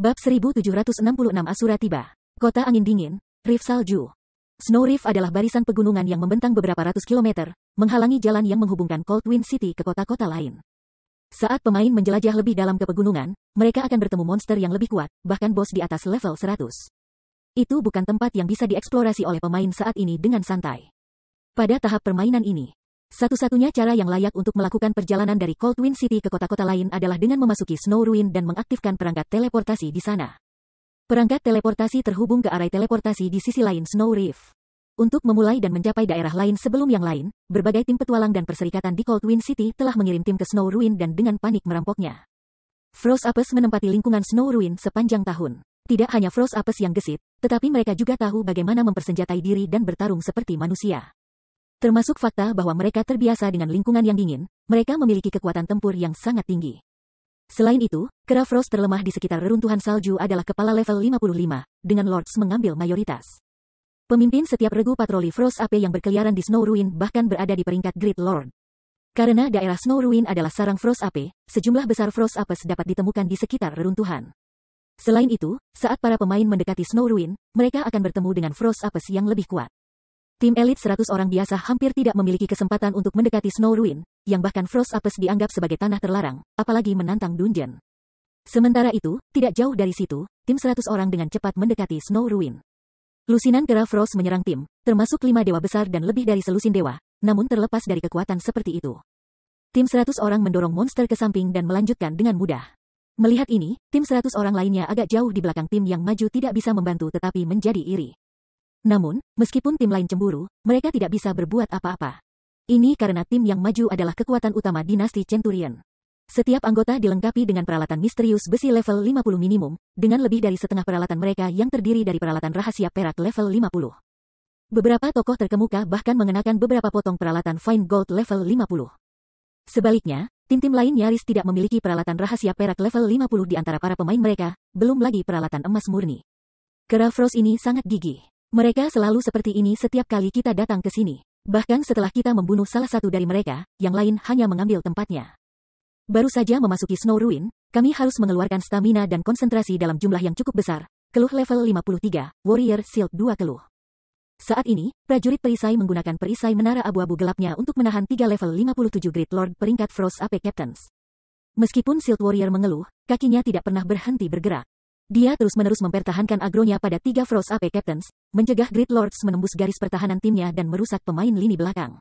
Bab 1766 Asura tiba. Kota angin dingin, rift salju. Snow rift adalah barisan pegunungan yang membentang beberapa ratus kilometer, menghalangi jalan yang menghubungkan Cold Wind City ke kota-kota lain. Saat pemain menjelajah lebih dalam ke pegunungan, mereka akan bertemu monster yang lebih kuat, bahkan bos di atas level 100. Itu bukan tempat yang bisa dieksplorasi oleh pemain saat ini dengan santai. Pada tahap permainan ini, satu-satunya cara yang layak untuk melakukan perjalanan dari Cold Wind City ke kota-kota lain adalah dengan memasuki Snow Ruin dan mengaktifkan perangkat teleportasi di sana. Perangkat teleportasi terhubung ke arai teleportasi di sisi lain Snow Reef. Untuk memulai dan mencapai daerah lain sebelum yang lain, berbagai tim petualang dan perserikatan di Cold Wind City telah mengirim tim ke Snow Ruin dan dengan panik merampoknya. Frost Apes menempati lingkungan Snow Ruin sepanjang tahun. Tidak hanya Frost Apes yang gesit, tetapi mereka juga tahu bagaimana mempersenjatai diri dan bertarung seperti manusia. Termasuk fakta bahwa mereka terbiasa dengan lingkungan yang dingin, mereka memiliki kekuatan tempur yang sangat tinggi. Selain itu, kera Frost terlemah di sekitar reruntuhan salju adalah kepala level 55, dengan Lords mengambil mayoritas. Pemimpin setiap regu patroli Frost AP yang berkeliaran di Snow Ruin bahkan berada di peringkat Great Lord. Karena daerah Snow Ruin adalah sarang Frost AP, sejumlah besar Frost Apes dapat ditemukan di sekitar reruntuhan. Selain itu, saat para pemain mendekati Snow Ruin, mereka akan bertemu dengan Frost Apes yang lebih kuat. Tim elit 100 orang biasa hampir tidak memiliki kesempatan untuk mendekati Snow Ruin, yang bahkan Frost Apes dianggap sebagai tanah terlarang, apalagi menantang dungeon. Sementara itu, tidak jauh dari situ, tim 100 orang dengan cepat mendekati Snow Ruin. Lusinan Kera Frost menyerang tim, termasuk lima dewa besar dan lebih dari selusin dewa, namun terlepas dari kekuatan seperti itu. Tim 100 orang mendorong monster ke samping dan melanjutkan dengan mudah. Melihat ini, tim 100 orang lainnya agak jauh di belakang tim yang maju tidak bisa membantu tetapi menjadi iri. Namun, meskipun tim lain cemburu, mereka tidak bisa berbuat apa-apa. Ini karena tim yang maju adalah kekuatan utama dinasti Centurion. Setiap anggota dilengkapi dengan peralatan misterius besi level 50 minimum, dengan lebih dari setengah peralatan mereka yang terdiri dari peralatan rahasia perak level 50. Beberapa tokoh terkemuka bahkan mengenakan beberapa potong peralatan fine gold level 50. Sebaliknya, tim-tim lain nyaris tidak memiliki peralatan rahasia perak level 50 di antara para pemain mereka, belum lagi peralatan emas murni. Kera Frost ini sangat gigih. Mereka selalu seperti ini setiap kali kita datang ke sini. Bahkan setelah kita membunuh salah satu dari mereka, yang lain hanya mengambil tempatnya. Baru saja memasuki Snow Ruin, kami harus mengeluarkan stamina dan konsentrasi dalam jumlah yang cukup besar. Keluh level 53, Warrior Shield 2 keluh. Saat ini, prajurit perisai menggunakan perisai menara abu-abu gelapnya untuk menahan 3 level 57 Great Lord peringkat Frost AP Captains. Meskipun Shield Warrior mengeluh, kakinya tidak pernah berhenti bergerak. Dia terus-menerus mempertahankan agronya pada tiga Frost AP Captains, mencegah Great Lords menembus garis pertahanan timnya dan merusak pemain lini belakang.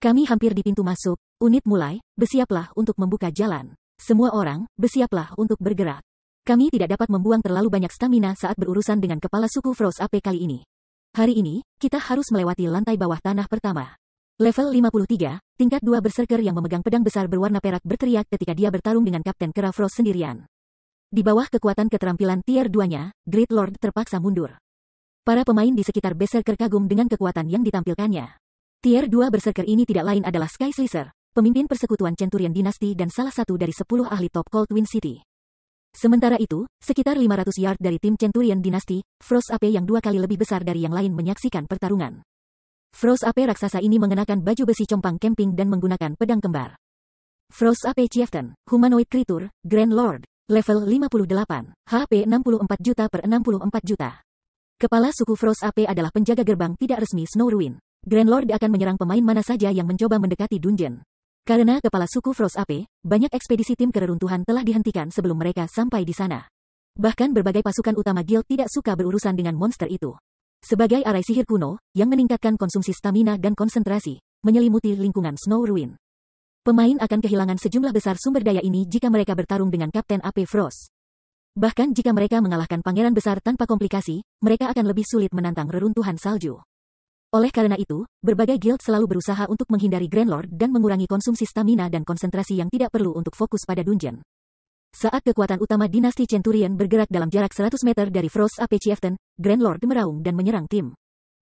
Kami hampir di pintu masuk, unit mulai, bersiaplah untuk membuka jalan. Semua orang, bersiaplah untuk bergerak. Kami tidak dapat membuang terlalu banyak stamina saat berurusan dengan kepala suku Frost AP kali ini. Hari ini, kita harus melewati lantai bawah tanah pertama. Level 53, tingkat 2 berserker yang memegang pedang besar berwarna perak berteriak ketika dia bertarung dengan Kapten Kera Frost sendirian. Di bawah kekuatan keterampilan tier 2-nya, Great Lord terpaksa mundur. Para pemain di sekitar Berserker kagum dengan kekuatan yang ditampilkannya. Tier 2 Berserker ini tidak lain adalah Sky Slicer, pemimpin persekutuan Centurion Dynasty dan salah satu dari 10 ahli top Cold Twin City. Sementara itu, sekitar 500 yard dari tim Centurion Dynasty, Frost AP yang dua kali lebih besar dari yang lain menyaksikan pertarungan. Frost AP raksasa ini mengenakan baju besi compang camping dan menggunakan pedang kembar. Frost AP Chieftain, Humanoid Creature, Grand Lord, Level 58, HP 64 juta per 64 juta. Kepala suku Frost AP adalah penjaga gerbang tidak resmi Snow Ruin. Grand Lord akan menyerang pemain mana saja yang mencoba mendekati dungeon. Karena kepala suku Frost AP, banyak ekspedisi tim kereruntuhan telah dihentikan sebelum mereka sampai di sana. Bahkan berbagai pasukan utama guild tidak suka berurusan dengan monster itu. Sebagai arai sihir kuno, yang meningkatkan konsumsi stamina dan konsentrasi, menyelimuti lingkungan Snow Ruin. Pemain akan kehilangan sejumlah besar sumber daya ini jika mereka bertarung dengan Kapten AP Frost. Bahkan jika mereka mengalahkan pangeran besar tanpa komplikasi, mereka akan lebih sulit menantang reruntuhan salju. Oleh karena itu, berbagai guild selalu berusaha untuk menghindari Grand Lord dan mengurangi konsumsi stamina dan konsentrasi yang tidak perlu untuk fokus pada dungeon. Saat kekuatan utama dinasti Centurion bergerak dalam jarak 100 meter dari Frost AP Chieftain, Grand Lord meraung dan menyerang tim.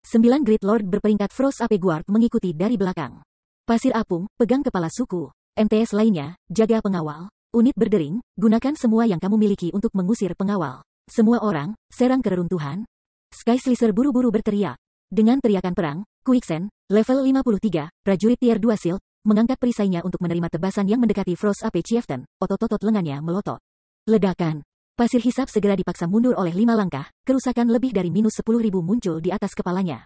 Sembilan Great Lord berperingkat Frost AP Guard mengikuti dari belakang. Pasir apung, pegang kepala suku. MTS lainnya, jaga pengawal. Unit berdering, gunakan semua yang kamu miliki untuk mengusir pengawal. Semua orang, serang keruntuhan. Sky Slicer buru-buru berteriak. Dengan teriakan perang, Quicksand, level 53, prajurit tier 2 shield, mengangkat perisainya untuk menerima tebasan yang mendekati Frost AP Chieftain, otot-otot lengannya melotot. Ledakan. Pasir hisap segera dipaksa mundur oleh lima langkah, kerusakan lebih dari minus sepuluh muncul di atas kepalanya.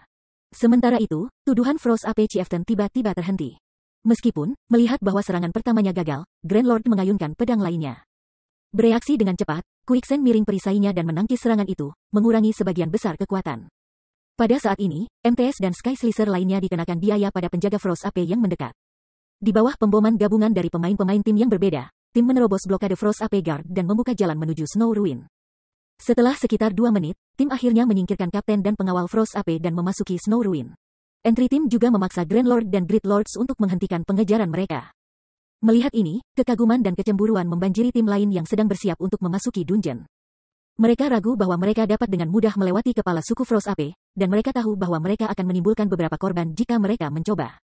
Sementara itu, tuduhan Frost AP Chieftain tiba-tiba terhenti. Meskipun, melihat bahwa serangan pertamanya gagal, Grand Lord mengayunkan pedang lainnya. Bereaksi dengan cepat, Kuiksen miring perisainya dan menangkis serangan itu, mengurangi sebagian besar kekuatan. Pada saat ini, MTS dan Sky Slicer lainnya dikenakan biaya pada penjaga Frost AP yang mendekat. Di bawah pemboman gabungan dari pemain-pemain tim yang berbeda, tim menerobos blokade Frost AP Guard dan membuka jalan menuju Snow Ruin. Setelah sekitar dua menit, tim akhirnya menyingkirkan kapten dan pengawal Frost AP dan memasuki Snow Ruin. Entry tim juga memaksa Grand Lord dan Great Lords untuk menghentikan pengejaran mereka. Melihat ini, kekaguman dan kecemburuan membanjiri tim lain yang sedang bersiap untuk memasuki dungeon. Mereka ragu bahwa mereka dapat dengan mudah melewati kepala suku Frost AP, dan mereka tahu bahwa mereka akan menimbulkan beberapa korban jika mereka mencoba.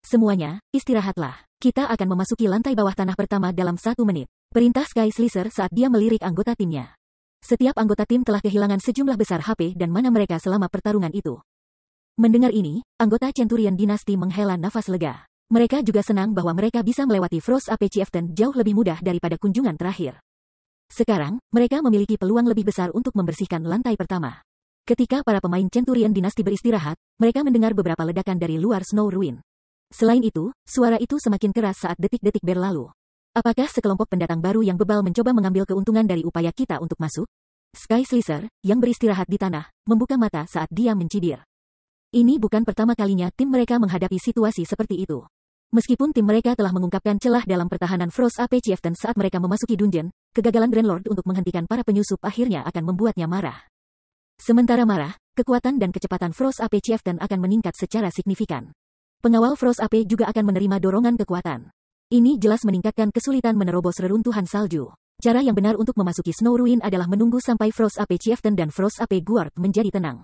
Semuanya, istirahatlah. Kita akan memasuki lantai bawah tanah pertama dalam satu menit. Perintah Sky Slicer saat dia melirik anggota timnya. Setiap anggota tim telah kehilangan sejumlah besar HP dan mana mereka selama pertarungan itu. Mendengar ini, anggota Centurion Dinasti menghela nafas lega. Mereka juga senang bahwa mereka bisa melewati Frost AP Chieftain jauh lebih mudah daripada kunjungan terakhir. Sekarang, mereka memiliki peluang lebih besar untuk membersihkan lantai pertama. Ketika para pemain Centurion Dinasti beristirahat, mereka mendengar beberapa ledakan dari luar Snow Ruin. Selain itu, suara itu semakin keras saat detik-detik berlalu. Apakah sekelompok pendatang baru yang bebal mencoba mengambil keuntungan dari upaya kita untuk masuk? Sky Slicer, yang beristirahat di tanah, membuka mata saat dia mencibir. Ini bukan pertama kalinya tim mereka menghadapi situasi seperti itu. Meskipun tim mereka telah mengungkapkan celah dalam pertahanan Frost AP Chieftain saat mereka memasuki dungeon, kegagalan Grand Lord untuk menghentikan para penyusup akhirnya akan membuatnya marah. Sementara marah, kekuatan dan kecepatan Frost AP Chieftain akan meningkat secara signifikan. Pengawal Frost AP juga akan menerima dorongan kekuatan. Ini jelas meningkatkan kesulitan menerobos reruntuhan salju. Cara yang benar untuk memasuki Snow Ruin adalah menunggu sampai Frost AP Chieftain dan Frost AP Guard menjadi tenang.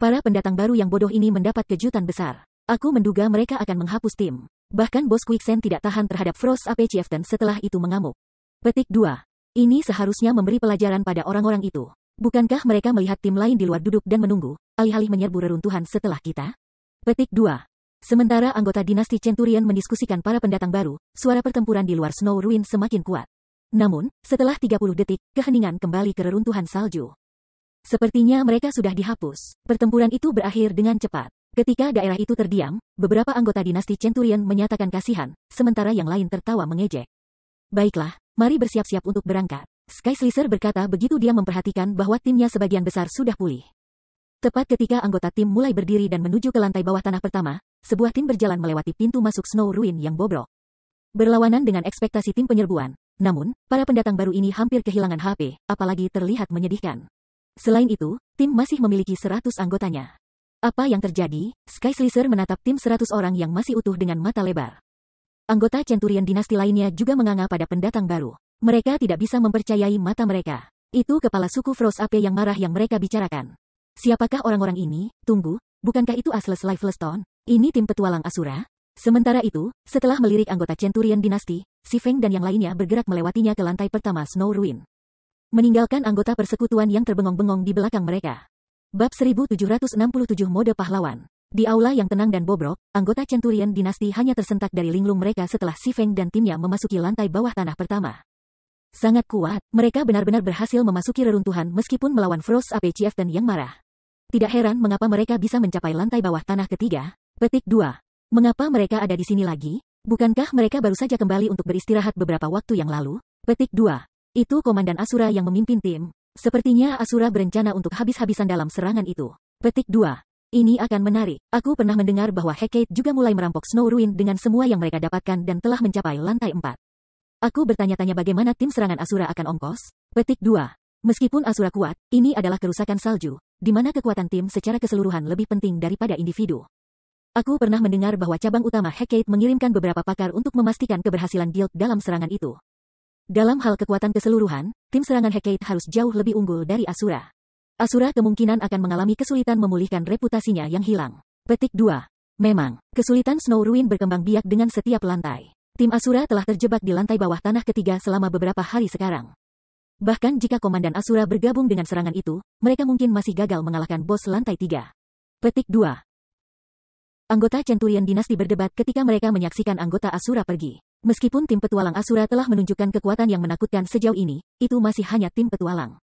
Para pendatang baru yang bodoh ini mendapat kejutan besar. Aku menduga mereka akan menghapus tim. Bahkan bos Quicksand tidak tahan terhadap Frost AP Chieftain setelah itu mengamuk. Petik 2. Ini seharusnya memberi pelajaran pada orang-orang itu. Bukankah mereka melihat tim lain di luar duduk dan menunggu, alih-alih menyerbu reruntuhan setelah kita? Petik 2. Sementara anggota dinasti Centurion mendiskusikan para pendatang baru, suara pertempuran di luar Snow Ruin semakin kuat. Namun, setelah 30 detik, keheningan kembali ke reruntuhan salju. Sepertinya mereka sudah dihapus. Pertempuran itu berakhir dengan cepat. Ketika daerah itu terdiam, beberapa anggota dinasti Centurion menyatakan kasihan, sementara yang lain tertawa mengejek. Baiklah, mari bersiap-siap untuk berangkat. Sky Slicer berkata begitu dia memperhatikan bahwa timnya sebagian besar sudah pulih. Tepat ketika anggota tim mulai berdiri dan menuju ke lantai bawah tanah pertama, sebuah tim berjalan melewati pintu masuk Snow Ruin yang bobrok. Berlawanan dengan ekspektasi tim penyerbuan, namun, para pendatang baru ini hampir kehilangan HP, apalagi terlihat menyedihkan. Selain itu, tim masih memiliki 100 anggotanya. Apa yang terjadi? Sky Slicer menatap tim 100 orang yang masih utuh dengan mata lebar. Anggota Centurion dinasti lainnya juga menganga pada pendatang baru. Mereka tidak bisa mempercayai mata mereka. Itu kepala suku Frost Ape yang marah yang mereka bicarakan. Siapakah orang-orang ini? Tunggu, bukankah itu Asles Lifeleston? Ini tim petualang Asura? Sementara itu, setelah melirik anggota Centurion Dinasti, si Feng dan yang lainnya bergerak melewatinya ke lantai pertama Snow Ruin. Meninggalkan anggota persekutuan yang terbengong-bengong di belakang mereka. Bab 1767 Mode Pahlawan Di aula yang tenang dan bobrok, anggota Centurion Dinasti hanya tersentak dari linglung mereka setelah si Feng dan timnya memasuki lantai bawah tanah pertama. Sangat kuat, mereka benar-benar berhasil memasuki reruntuhan meskipun melawan Frost AP dan yang marah. Tidak heran mengapa mereka bisa mencapai lantai bawah tanah ketiga. Petik 2. Mengapa mereka ada di sini lagi? Bukankah mereka baru saja kembali untuk beristirahat beberapa waktu yang lalu? Petik 2. Itu Komandan Asura yang memimpin tim. Sepertinya Asura berencana untuk habis-habisan dalam serangan itu. Petik 2. Ini akan menarik. Aku pernah mendengar bahwa Hecate juga mulai merampok Snow Ruin dengan semua yang mereka dapatkan dan telah mencapai lantai 4. Aku bertanya-tanya bagaimana tim serangan Asura akan ongkos? Petik 2. Meskipun Asura kuat, ini adalah kerusakan salju di mana kekuatan tim secara keseluruhan lebih penting daripada individu. Aku pernah mendengar bahwa cabang utama Hecate mengirimkan beberapa pakar untuk memastikan keberhasilan Guild dalam serangan itu. Dalam hal kekuatan keseluruhan, tim serangan Hecate harus jauh lebih unggul dari Asura. Asura kemungkinan akan mengalami kesulitan memulihkan reputasinya yang hilang. Petik 2. Memang, kesulitan Snow Ruin berkembang biak dengan setiap lantai. Tim Asura telah terjebak di lantai bawah tanah ketiga selama beberapa hari sekarang. Bahkan jika Komandan Asura bergabung dengan serangan itu, mereka mungkin masih gagal mengalahkan bos lantai 3. Petik 2 Anggota Centurion Dinasti berdebat ketika mereka menyaksikan anggota Asura pergi. Meskipun tim petualang Asura telah menunjukkan kekuatan yang menakutkan sejauh ini, itu masih hanya tim petualang.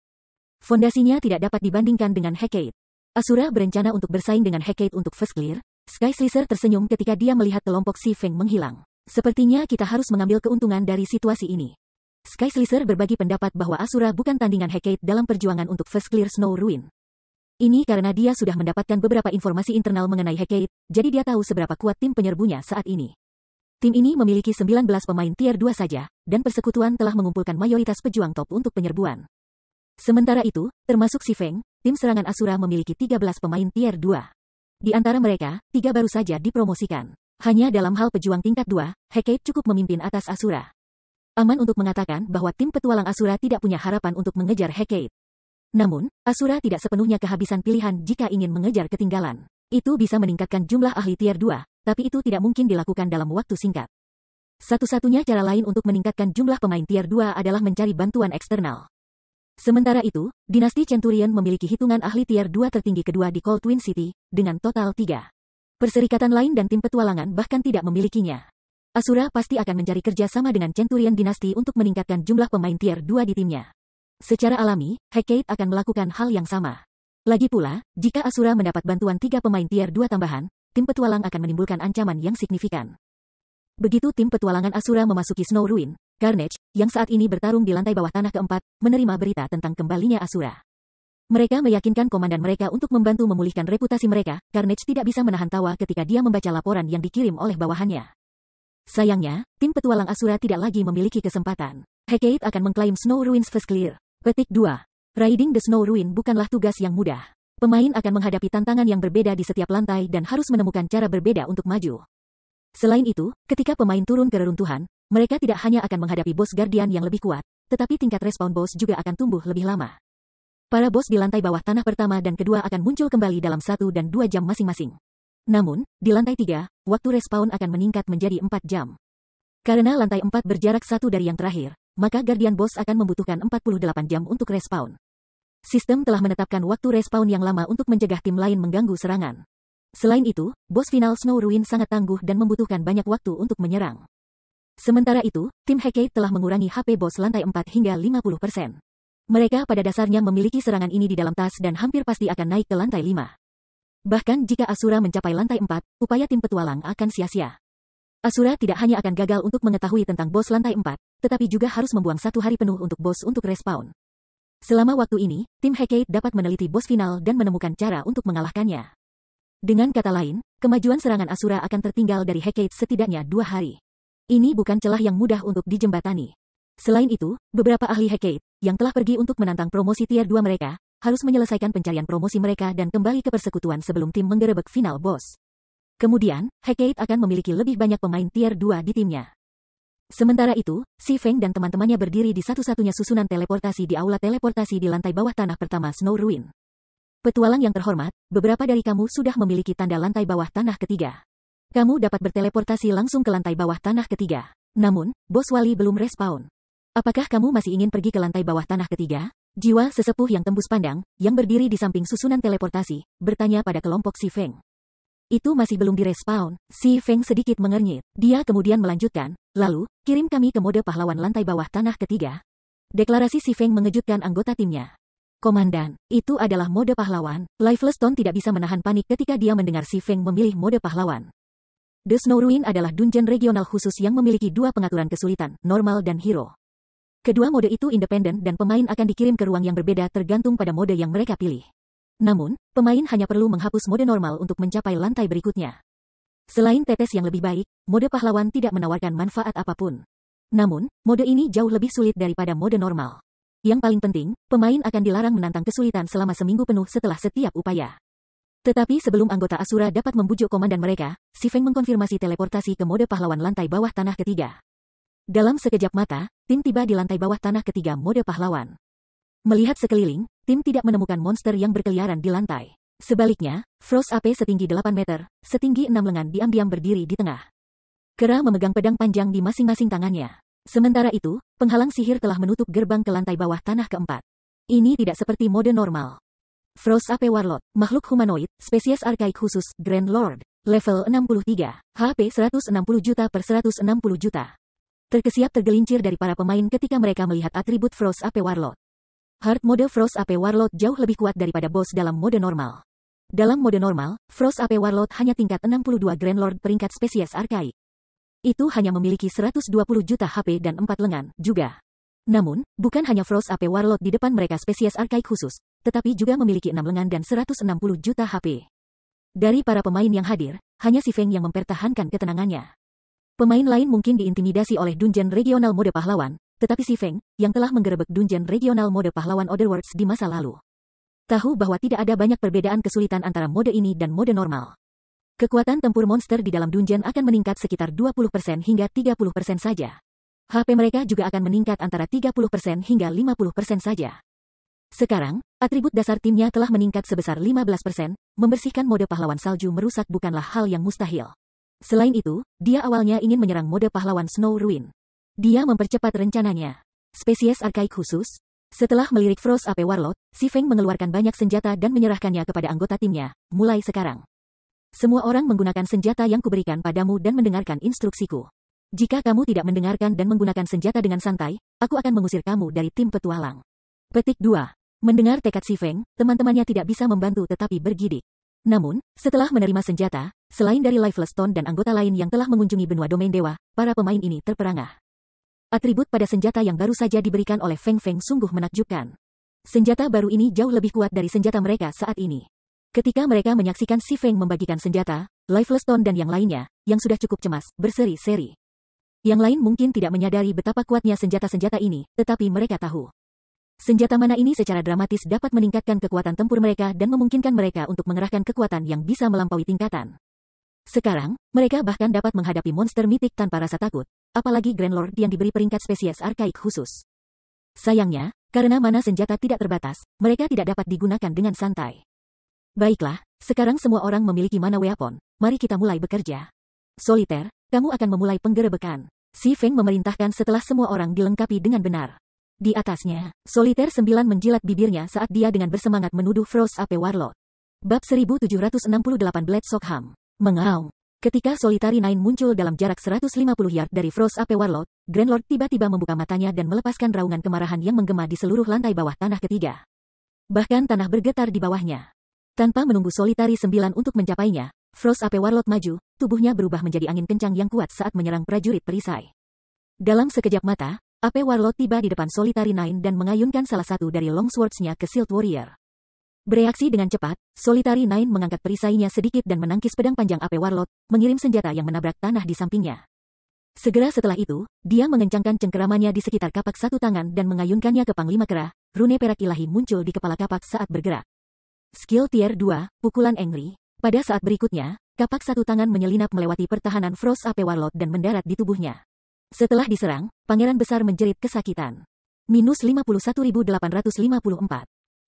Fondasinya tidak dapat dibandingkan dengan Hecate. Asura berencana untuk bersaing dengan Hecate untuk First Clear, Sky Slicer tersenyum ketika dia melihat kelompok Si Feng menghilang. Sepertinya kita harus mengambil keuntungan dari situasi ini. Sky Slicer berbagi pendapat bahwa Asura bukan tandingan Hecate dalam perjuangan untuk First Clear Snow Ruin. Ini karena dia sudah mendapatkan beberapa informasi internal mengenai Hecate, jadi dia tahu seberapa kuat tim penyerbunya saat ini. Tim ini memiliki 19 pemain tier 2 saja, dan persekutuan telah mengumpulkan mayoritas pejuang top untuk penyerbuan. Sementara itu, termasuk si Feng, tim serangan Asura memiliki 13 pemain tier 2. Di antara mereka, tiga baru saja dipromosikan. Hanya dalam hal pejuang tingkat 2, Hecate cukup memimpin atas Asura. Aman untuk mengatakan bahwa tim petualang Asura tidak punya harapan untuk mengejar Hecate. Namun, Asura tidak sepenuhnya kehabisan pilihan jika ingin mengejar ketinggalan. Itu bisa meningkatkan jumlah ahli tier 2, tapi itu tidak mungkin dilakukan dalam waktu singkat. Satu-satunya cara lain untuk meningkatkan jumlah pemain tier 2 adalah mencari bantuan eksternal. Sementara itu, dinasti Centurion memiliki hitungan ahli tier 2 tertinggi kedua di Cold Twin City, dengan total tiga. Perserikatan lain dan tim petualangan bahkan tidak memilikinya. Asura pasti akan mencari kerja sama dengan Centurion Dinasti untuk meningkatkan jumlah pemain tier 2 di timnya. Secara alami, Hecate akan melakukan hal yang sama. Lagi pula, jika Asura mendapat bantuan tiga pemain tier 2 tambahan, tim petualang akan menimbulkan ancaman yang signifikan. Begitu tim petualangan Asura memasuki Snow Ruin, Carnage, yang saat ini bertarung di lantai bawah tanah keempat, menerima berita tentang kembalinya Asura. Mereka meyakinkan komandan mereka untuk membantu memulihkan reputasi mereka, Carnage tidak bisa menahan tawa ketika dia membaca laporan yang dikirim oleh bawahannya. Sayangnya, tim petualang Asura tidak lagi memiliki kesempatan. Hecate akan mengklaim Snow Ruins First Clear. Petik 2. Riding the Snow Ruin bukanlah tugas yang mudah. Pemain akan menghadapi tantangan yang berbeda di setiap lantai dan harus menemukan cara berbeda untuk maju. Selain itu, ketika pemain turun ke reruntuhan, mereka tidak hanya akan menghadapi bos guardian yang lebih kuat, tetapi tingkat respon bos juga akan tumbuh lebih lama. Para bos di lantai bawah tanah pertama dan kedua akan muncul kembali dalam satu dan dua jam masing-masing. Namun, di lantai 3, waktu respawn akan meningkat menjadi 4 jam. Karena lantai 4 berjarak satu dari yang terakhir, maka Guardian Boss akan membutuhkan 48 jam untuk respawn. Sistem telah menetapkan waktu respawn yang lama untuk mencegah tim lain mengganggu serangan. Selain itu, bos final Snow Ruin sangat tangguh dan membutuhkan banyak waktu untuk menyerang. Sementara itu, tim Hecate telah mengurangi HP bos lantai 4 hingga 50%. Mereka pada dasarnya memiliki serangan ini di dalam tas dan hampir pasti akan naik ke lantai 5. Bahkan jika Asura mencapai lantai 4, upaya tim petualang akan sia-sia. Asura tidak hanya akan gagal untuk mengetahui tentang bos lantai 4, tetapi juga harus membuang satu hari penuh untuk bos untuk respawn. Selama waktu ini, tim Hecate dapat meneliti bos final dan menemukan cara untuk mengalahkannya. Dengan kata lain, kemajuan serangan Asura akan tertinggal dari Hecate setidaknya dua hari. Ini bukan celah yang mudah untuk dijembatani. Selain itu, beberapa ahli Hecate, yang telah pergi untuk menantang promosi tier 2 mereka, harus menyelesaikan pencarian promosi mereka dan kembali ke persekutuan sebelum tim menggerebek final bos. Kemudian, Hecate akan memiliki lebih banyak pemain tier 2 di timnya. Sementara itu, Si Feng dan teman-temannya berdiri di satu-satunya susunan teleportasi di aula teleportasi di lantai bawah tanah pertama Snow Ruin. Petualang yang terhormat, beberapa dari kamu sudah memiliki tanda lantai bawah tanah ketiga. Kamu dapat berteleportasi langsung ke lantai bawah tanah ketiga. Namun, Bos Wali belum respawn. Apakah kamu masih ingin pergi ke lantai bawah tanah ketiga? Jiwa sesepuh yang tembus pandang, yang berdiri di samping susunan teleportasi, bertanya pada kelompok Si Feng. Itu masih belum direspon, Si Feng sedikit mengernyit. Dia kemudian melanjutkan, lalu, kirim kami ke mode pahlawan lantai bawah tanah ketiga. Deklarasi Si Feng mengejutkan anggota timnya. Komandan, itu adalah mode pahlawan. Lifeless Stone tidak bisa menahan panik ketika dia mendengar Si Feng memilih mode pahlawan. The Snow Ruin adalah dungeon regional khusus yang memiliki dua pengaturan kesulitan, normal dan hero. Kedua mode itu independen dan pemain akan dikirim ke ruang yang berbeda tergantung pada mode yang mereka pilih. Namun, pemain hanya perlu menghapus mode normal untuk mencapai lantai berikutnya. Selain tetes yang lebih baik, mode pahlawan tidak menawarkan manfaat apapun. Namun, mode ini jauh lebih sulit daripada mode normal. Yang paling penting, pemain akan dilarang menantang kesulitan selama seminggu penuh setelah setiap upaya. Tetapi sebelum anggota Asura dapat membujuk komandan mereka, Sifeng mengkonfirmasi teleportasi ke mode pahlawan lantai bawah tanah ketiga. Dalam sekejap mata, tim tiba di lantai bawah tanah ketiga mode pahlawan. Melihat sekeliling, tim tidak menemukan monster yang berkeliaran di lantai. Sebaliknya, Frost AP setinggi 8 meter, setinggi 6 lengan diam-diam berdiri di tengah. Kera memegang pedang panjang di masing-masing tangannya. Sementara itu, penghalang sihir telah menutup gerbang ke lantai bawah tanah keempat. Ini tidak seperti mode normal. Frost AP Warlord, makhluk humanoid, spesies arkaik khusus, Grand Lord, level 63, HP 160 juta per 160 juta terkesiap tergelincir dari para pemain ketika mereka melihat atribut Frost AP Warlord. Hard mode Frost AP Warlord jauh lebih kuat daripada boss dalam mode normal. Dalam mode normal, Frost AP Warlord hanya tingkat 62 Grand Lord peringkat spesies arkaik. Itu hanya memiliki 120 juta HP dan 4 lengan, juga. Namun, bukan hanya Frost AP Warlord di depan mereka spesies arkaik khusus, tetapi juga memiliki 6 lengan dan 160 juta HP. Dari para pemain yang hadir, hanya si Feng yang mempertahankan ketenangannya. Pemain lain mungkin diintimidasi oleh Dungeon Regional Mode Pahlawan, tetapi Si Feng, yang telah menggerebek Dungeon Regional Mode Pahlawan Otherworlds di masa lalu, tahu bahwa tidak ada banyak perbedaan kesulitan antara mode ini dan mode normal. Kekuatan tempur monster di dalam dungeon akan meningkat sekitar 20% hingga 30% saja. HP mereka juga akan meningkat antara 30% hingga 50% saja. Sekarang, atribut dasar timnya telah meningkat sebesar 15%, membersihkan mode pahlawan salju merusak bukanlah hal yang mustahil. Selain itu, dia awalnya ingin menyerang mode pahlawan Snow Ruin. Dia mempercepat rencananya. Spesies arkaik khusus? Setelah melirik Frost AP Warlord, si Feng mengeluarkan banyak senjata dan menyerahkannya kepada anggota timnya, mulai sekarang. Semua orang menggunakan senjata yang kuberikan padamu dan mendengarkan instruksiku. Jika kamu tidak mendengarkan dan menggunakan senjata dengan santai, aku akan mengusir kamu dari tim petualang. Petik 2. Mendengar tekad si Feng, teman-temannya tidak bisa membantu tetapi bergidik. Namun, setelah menerima senjata, selain dari Lifeless Stone dan anggota lain yang telah mengunjungi benua domain dewa, para pemain ini terperangah. Atribut pada senjata yang baru saja diberikan oleh Feng Feng sungguh menakjubkan. Senjata baru ini jauh lebih kuat dari senjata mereka saat ini. Ketika mereka menyaksikan si Feng membagikan senjata, Lifeless Stone dan yang lainnya, yang sudah cukup cemas, berseri-seri. Yang lain mungkin tidak menyadari betapa kuatnya senjata-senjata ini, tetapi mereka tahu. Senjata mana ini secara dramatis dapat meningkatkan kekuatan tempur mereka dan memungkinkan mereka untuk mengerahkan kekuatan yang bisa melampaui tingkatan. Sekarang, mereka bahkan dapat menghadapi monster mitik tanpa rasa takut, apalagi Grand Lord yang diberi peringkat spesies arkaik khusus. Sayangnya, karena mana senjata tidak terbatas, mereka tidak dapat digunakan dengan santai. Baiklah, sekarang semua orang memiliki mana weapon, mari kita mulai bekerja. Soliter, kamu akan memulai penggerebekan. Si Feng memerintahkan setelah semua orang dilengkapi dengan benar. Di atasnya, Soliter 9 menjilat bibirnya saat dia dengan bersemangat menuduh Frost Ape Warlord. Bab 1768 Blade Sockham. Mengaum. Ketika Solitary Nine muncul dalam jarak 150 yard dari Frost Ape Warlord, Grand tiba-tiba membuka matanya dan melepaskan raungan kemarahan yang menggema di seluruh lantai bawah tanah ketiga. Bahkan tanah bergetar di bawahnya. Tanpa menunggu Solitary 9 untuk mencapainya, Frost Ape Warlord maju, tubuhnya berubah menjadi angin kencang yang kuat saat menyerang prajurit perisai. Dalam sekejap mata, Ape Warlord tiba di depan Solitary Nine dan mengayunkan salah satu dari longswordsnya swordsnya ke Shield Warrior. Bereaksi dengan cepat, Solitary Nine mengangkat perisainya sedikit dan menangkis pedang panjang Ape Warlord, mengirim senjata yang menabrak tanah di sampingnya. Segera setelah itu, dia mengencangkan cengkeramannya di sekitar kapak satu tangan dan mengayunkannya ke panglima kera. rune perak ilahi muncul di kepala kapak saat bergerak. Skill tier 2, pukulan Angry. Pada saat berikutnya, kapak satu tangan menyelinap melewati pertahanan Frost Ape Warlord dan mendarat di tubuhnya. Setelah diserang, pangeran besar menjerit kesakitan. Minus 51.854.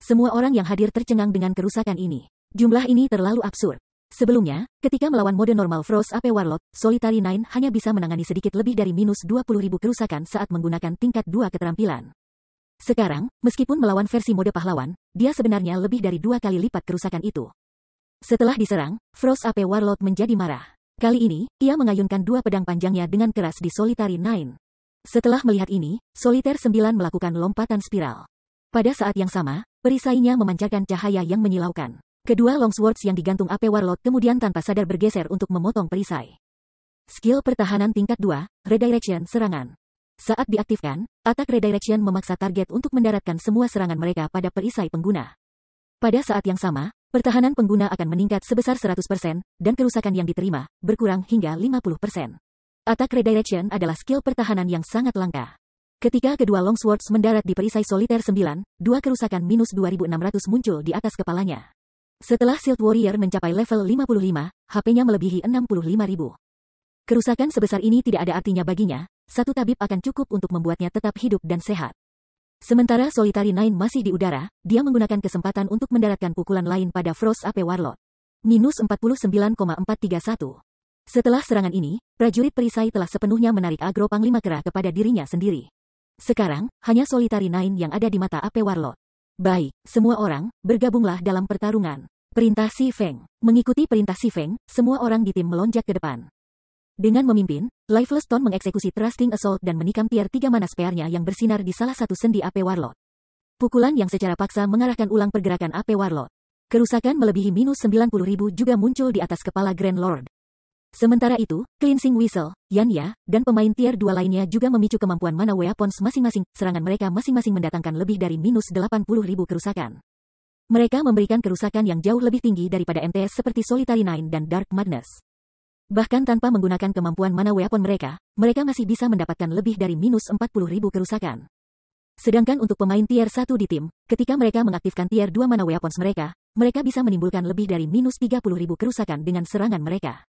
Semua orang yang hadir tercengang dengan kerusakan ini. Jumlah ini terlalu absurd. Sebelumnya, ketika melawan mode normal Frost AP Warlock, Solitary Nine hanya bisa menangani sedikit lebih dari minus 20.000 kerusakan saat menggunakan tingkat 2 keterampilan. Sekarang, meskipun melawan versi mode pahlawan, dia sebenarnya lebih dari dua kali lipat kerusakan itu. Setelah diserang, Frost AP Warlord menjadi marah. Kali ini, ia mengayunkan dua pedang panjangnya dengan keras di Solitary Nine. Setelah melihat ini, Soliter 9 melakukan lompatan spiral. Pada saat yang sama, perisainya memancarkan cahaya yang menyilaukan. Kedua longswords yang digantung AP Warlord kemudian tanpa sadar bergeser untuk memotong perisai. Skill pertahanan tingkat 2, Redirection Serangan. Saat diaktifkan, atak redirection memaksa target untuk mendaratkan semua serangan mereka pada perisai pengguna. Pada saat yang sama, Pertahanan pengguna akan meningkat sebesar 100%, dan kerusakan yang diterima berkurang hingga 50%. Attack Redirection adalah skill pertahanan yang sangat langka. Ketika kedua Longswords mendarat di perisai soliter 9, dua kerusakan minus 2600 muncul di atas kepalanya. Setelah Shield Warrior mencapai level 55, HP-nya melebihi 65.000. Kerusakan sebesar ini tidak ada artinya baginya, satu tabib akan cukup untuk membuatnya tetap hidup dan sehat. Sementara Solitary Nine masih di udara, dia menggunakan kesempatan untuk mendaratkan pukulan lain pada Frost AP Warlord. Minus 49,431. Setelah serangan ini, prajurit perisai telah sepenuhnya menarik agro Panglima Kerah kepada dirinya sendiri. Sekarang, hanya Solitary Nine yang ada di mata AP Warlord. Baik, semua orang, bergabunglah dalam pertarungan. Perintah Si Feng. Mengikuti perintah Si Feng, semua orang di tim melonjak ke depan. Dengan memimpin, Lifeless Stone mengeksekusi Trusting Assault dan menikam tier tiga mana spare-nya yang bersinar di salah satu sendi AP Warlord. Pukulan yang secara paksa mengarahkan ulang pergerakan AP Warlord. Kerusakan melebihi minus 90.000 juga muncul di atas kepala Grand Lord. Sementara itu, Cleansing Whistle, Yanya, dan pemain tier dua lainnya juga memicu kemampuan mana weapons masing-masing, serangan mereka masing-masing mendatangkan lebih dari minus 80.000 kerusakan. Mereka memberikan kerusakan yang jauh lebih tinggi daripada MTS seperti Solitary Nine dan Dark Madness. Bahkan tanpa menggunakan kemampuan mana weapon mereka, mereka masih bisa mendapatkan lebih dari minus 40 ribu kerusakan. Sedangkan untuk pemain tier 1 di tim, ketika mereka mengaktifkan tier 2 mana weapons mereka, mereka bisa menimbulkan lebih dari minus 30 ribu kerusakan dengan serangan mereka.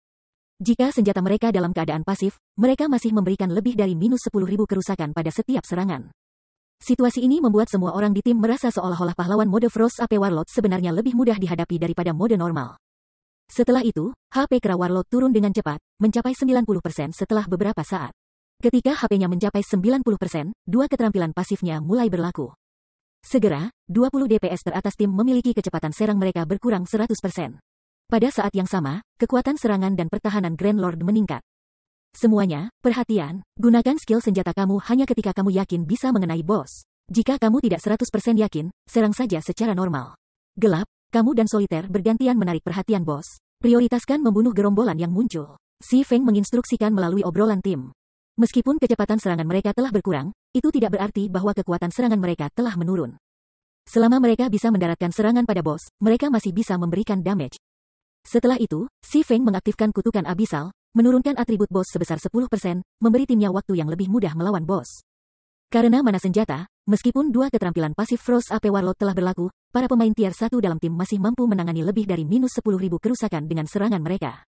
Jika senjata mereka dalam keadaan pasif, mereka masih memberikan lebih dari minus 10 ribu kerusakan pada setiap serangan. Situasi ini membuat semua orang di tim merasa seolah-olah pahlawan mode Frost AP Warlord sebenarnya lebih mudah dihadapi daripada mode normal. Setelah itu, HP Krawarlo turun dengan cepat, mencapai 90% setelah beberapa saat. Ketika HP-nya mencapai 90%, dua keterampilan pasifnya mulai berlaku. Segera, 20 DPS teratas tim memiliki kecepatan serang mereka berkurang 100%. Pada saat yang sama, kekuatan serangan dan pertahanan Grand Lord meningkat. Semuanya, perhatian, gunakan skill senjata kamu hanya ketika kamu yakin bisa mengenai bos. Jika kamu tidak 100% yakin, serang saja secara normal. Gelap, kamu dan soliter bergantian menarik perhatian bos. Prioritaskan membunuh gerombolan yang muncul. Si Feng menginstruksikan melalui obrolan tim. Meskipun kecepatan serangan mereka telah berkurang, itu tidak berarti bahwa kekuatan serangan mereka telah menurun. Selama mereka bisa mendaratkan serangan pada bos, mereka masih bisa memberikan damage. Setelah itu, Si Feng mengaktifkan kutukan abisal, menurunkan atribut bos sebesar 10%, memberi timnya waktu yang lebih mudah melawan bos. Karena mana senjata, meskipun dua keterampilan pasif Frost AP Warlord telah berlaku, para pemain tier 1 dalam tim masih mampu menangani lebih dari minus ribu kerusakan dengan serangan mereka.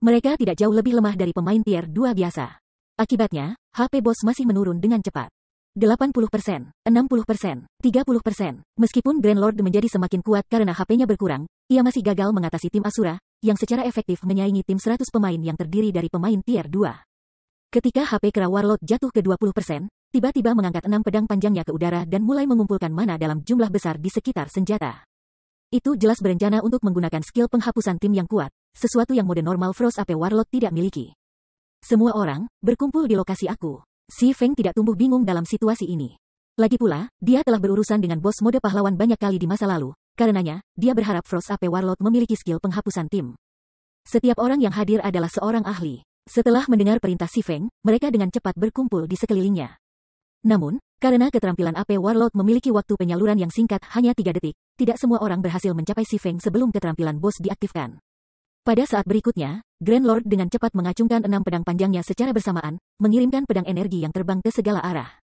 Mereka tidak jauh lebih lemah dari pemain tier 2 biasa. Akibatnya, HP bos masih menurun dengan cepat. 80%, 60%, 30%. Meskipun Grand Lord menjadi semakin kuat karena HP-nya berkurang, ia masih gagal mengatasi tim Asura, yang secara efektif menyaingi tim 100 pemain yang terdiri dari pemain tier 2. Ketika HP Kera Warlord jatuh ke 20%, tiba-tiba mengangkat enam pedang panjangnya ke udara dan mulai mengumpulkan mana dalam jumlah besar di sekitar senjata. Itu jelas berencana untuk menggunakan skill penghapusan tim yang kuat, sesuatu yang mode normal Frost AP Warlord tidak miliki. Semua orang, berkumpul di lokasi aku. Si Feng tidak tumbuh bingung dalam situasi ini. Lagi pula, dia telah berurusan dengan bos mode pahlawan banyak kali di masa lalu, karenanya, dia berharap Frost AP Warlord memiliki skill penghapusan tim. Setiap orang yang hadir adalah seorang ahli. Setelah mendengar perintah Si Feng, mereka dengan cepat berkumpul di sekelilingnya. Namun, karena keterampilan AP Warlord memiliki waktu penyaluran yang singkat hanya tiga detik, tidak semua orang berhasil mencapai Si Feng sebelum keterampilan bos diaktifkan. Pada saat berikutnya, Grand Lord dengan cepat mengacungkan enam pedang panjangnya secara bersamaan, mengirimkan pedang energi yang terbang ke segala arah.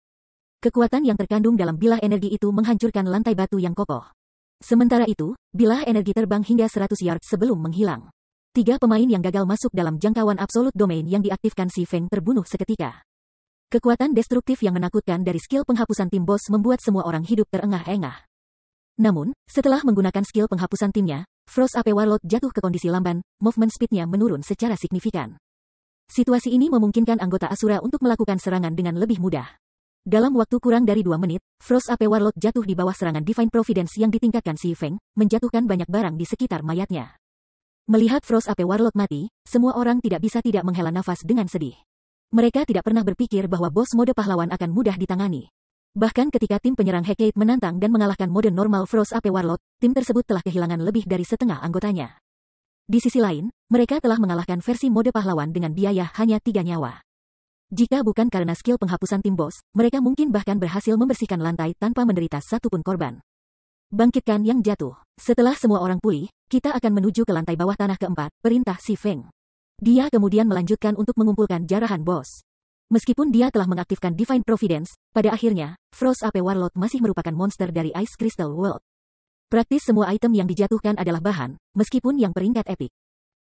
Kekuatan yang terkandung dalam bilah energi itu menghancurkan lantai batu yang kokoh. Sementara itu, bilah energi terbang hingga 100 yard sebelum menghilang. Tiga pemain yang gagal masuk dalam jangkauan absolut domain yang diaktifkan si Feng terbunuh seketika. Kekuatan destruktif yang menakutkan dari skill penghapusan tim bos membuat semua orang hidup terengah-engah. Namun, setelah menggunakan skill penghapusan timnya, Frost AP Warlord jatuh ke kondisi lamban, movement speednya menurun secara signifikan. Situasi ini memungkinkan anggota Asura untuk melakukan serangan dengan lebih mudah. Dalam waktu kurang dari dua menit, Frost AP Warlord jatuh di bawah serangan Divine Providence yang ditingkatkan si Feng, menjatuhkan banyak barang di sekitar mayatnya. Melihat Frost Ape Warlock mati, semua orang tidak bisa tidak menghela nafas dengan sedih. Mereka tidak pernah berpikir bahwa bos mode pahlawan akan mudah ditangani. Bahkan ketika tim penyerang Hecate menantang dan mengalahkan mode normal Frost Ape Warlock, tim tersebut telah kehilangan lebih dari setengah anggotanya. Di sisi lain, mereka telah mengalahkan versi mode pahlawan dengan biaya hanya tiga nyawa. Jika bukan karena skill penghapusan tim bos, mereka mungkin bahkan berhasil membersihkan lantai tanpa menderita satupun korban. Bangkitkan yang jatuh. Setelah semua orang pulih, kita akan menuju ke lantai bawah tanah keempat, perintah Si Feng. Dia kemudian melanjutkan untuk mengumpulkan jarahan bos. Meskipun dia telah mengaktifkan Divine Providence, pada akhirnya, Frost Ape Warlord masih merupakan monster dari Ice Crystal World. Praktis semua item yang dijatuhkan adalah bahan, meskipun yang peringkat epic.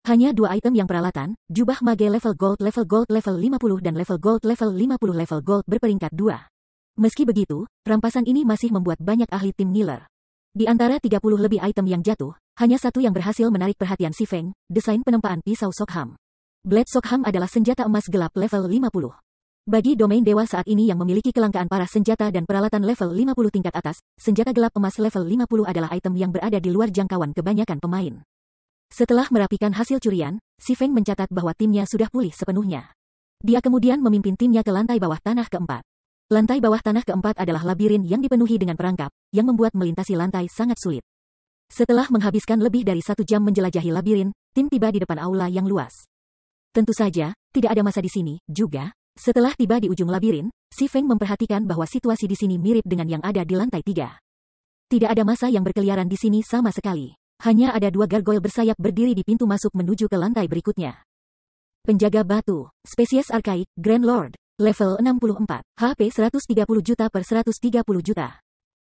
Hanya dua item yang peralatan, jubah mage level gold level gold level 50 dan level gold level 50 level gold berperingkat 2. Meski begitu, rampasan ini masih membuat banyak ahli tim Miller. Di antara 30 lebih item yang jatuh, hanya satu yang berhasil menarik perhatian si Feng, desain penempaan pisau Sokham. Blade Sokham adalah senjata emas gelap level 50. Bagi domain dewa saat ini yang memiliki kelangkaan para senjata dan peralatan level 50 tingkat atas, senjata gelap emas level 50 adalah item yang berada di luar jangkauan kebanyakan pemain. Setelah merapikan hasil curian, si Feng mencatat bahwa timnya sudah pulih sepenuhnya. Dia kemudian memimpin timnya ke lantai bawah tanah keempat. Lantai bawah tanah keempat adalah labirin yang dipenuhi dengan perangkap, yang membuat melintasi lantai sangat sulit. Setelah menghabiskan lebih dari satu jam menjelajahi labirin, tim tiba di depan aula yang luas. Tentu saja, tidak ada masa di sini, juga. Setelah tiba di ujung labirin, Si Feng memperhatikan bahwa situasi di sini mirip dengan yang ada di lantai tiga. Tidak ada masa yang berkeliaran di sini sama sekali. Hanya ada dua gargoyle bersayap berdiri di pintu masuk menuju ke lantai berikutnya. Penjaga batu, spesies arkaik, Grand Lord, level 64, HP 130 juta per 130 juta.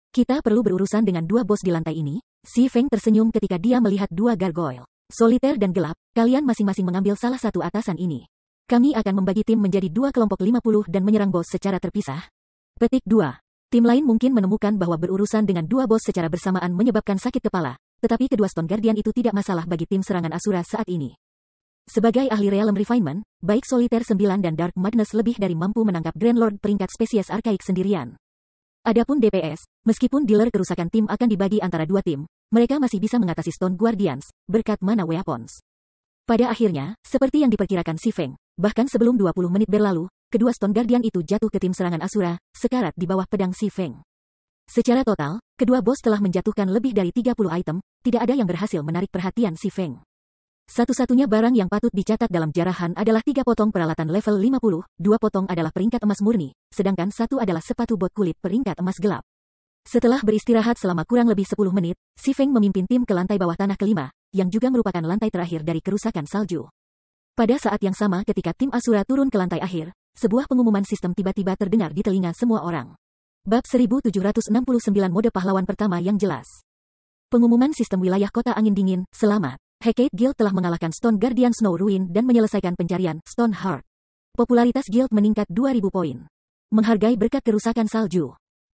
Kita perlu berurusan dengan dua bos di lantai ini, Si Feng tersenyum ketika dia melihat dua gargoyle. Soliter dan gelap, kalian masing-masing mengambil salah satu atasan ini. Kami akan membagi tim menjadi dua kelompok 50 dan menyerang bos secara terpisah. Petik 2. Tim lain mungkin menemukan bahwa berurusan dengan dua bos secara bersamaan menyebabkan sakit kepala, tetapi kedua Stone Guardian itu tidak masalah bagi tim serangan Asura saat ini. Sebagai ahli Realm Refinement, baik soliter 9 dan Dark madness lebih dari mampu menangkap Grand Lord peringkat spesies arkaik sendirian. Adapun DPS, meskipun dealer kerusakan tim akan dibagi antara dua tim, mereka masih bisa mengatasi Stone Guardians, berkat mana weapons. Pada akhirnya, seperti yang diperkirakan si Feng, bahkan sebelum 20 menit berlalu, kedua Stone Guardian itu jatuh ke tim serangan Asura, sekarat di bawah pedang si Feng. Secara total, kedua bos telah menjatuhkan lebih dari 30 item, tidak ada yang berhasil menarik perhatian si Feng. Satu-satunya barang yang patut dicatat dalam jarahan adalah tiga potong peralatan level 50, dua potong adalah peringkat emas murni, sedangkan satu adalah sepatu bot kulit peringkat emas gelap. Setelah beristirahat selama kurang lebih 10 menit, Si Feng memimpin tim ke lantai bawah tanah kelima, yang juga merupakan lantai terakhir dari kerusakan salju. Pada saat yang sama ketika tim Asura turun ke lantai akhir, sebuah pengumuman sistem tiba-tiba terdengar di telinga semua orang. Bab 1769 Mode Pahlawan Pertama yang jelas. Pengumuman sistem wilayah kota angin dingin, selamat. Hecate Guild telah mengalahkan Stone Guardian Snow Ruin dan menyelesaikan pencarian Stone Heart. Popularitas Guild meningkat 2000 poin. Menghargai berkat kerusakan salju.